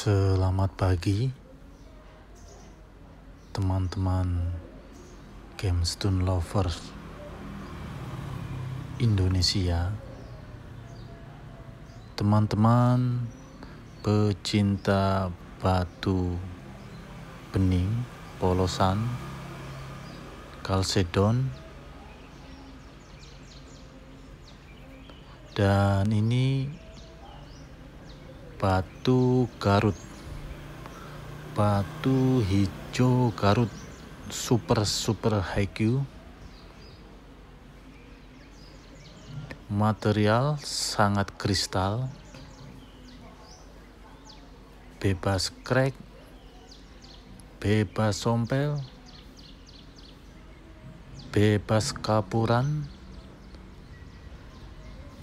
Selamat pagi teman-teman Gemstone lovers Indonesia teman-teman pecinta batu bening polosan kalsedon dan ini batu Garut batu hijau Garut super super high Q material sangat kristal bebas crack bebas sompel bebas kapuran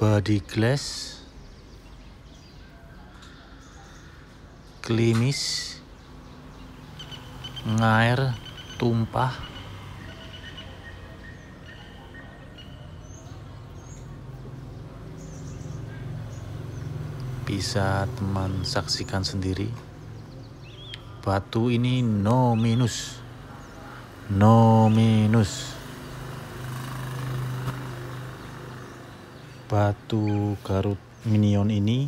body glass klinis ngair tumpah bisa teman saksikan sendiri batu ini no minus no minus batu garut minion ini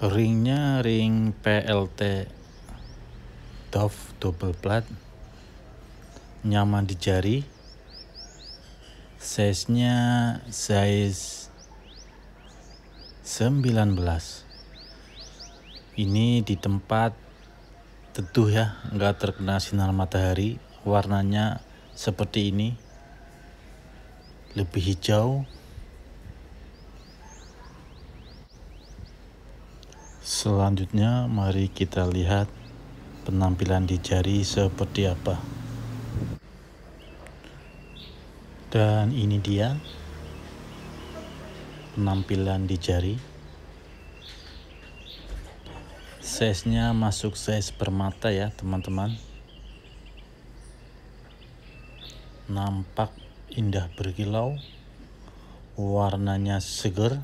Ringnya ring PLT Dove double plat Nyaman di jari Size-nya size 19 Ini di tempat teduh ya nggak terkena sinar matahari Warnanya seperti ini Lebih hijau Selanjutnya mari kita lihat penampilan di jari seperti apa. Dan ini dia penampilan di jari. Size-nya masuk size permata ya teman-teman. Nampak indah berkilau. Warnanya seger.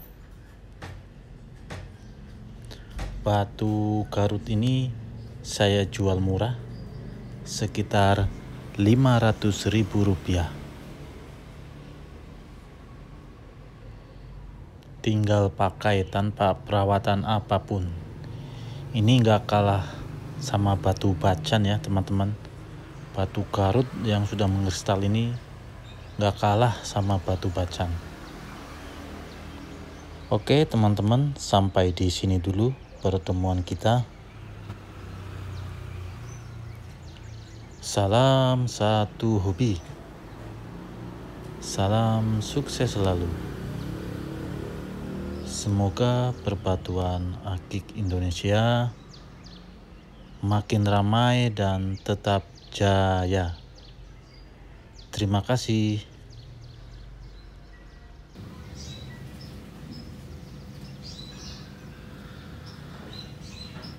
batu Garut ini saya jual murah sekitar 500 ribu rupiah tinggal pakai tanpa perawatan apapun ini nggak kalah sama batu bacan ya teman-teman batu garut yang sudah mengkristal ini nggak kalah sama batu bacan oke teman-teman sampai di sini dulu pertemuan kita. Salam satu hobi. Salam sukses selalu. Semoga perpaduan akik Indonesia makin ramai dan tetap jaya. Terima kasih.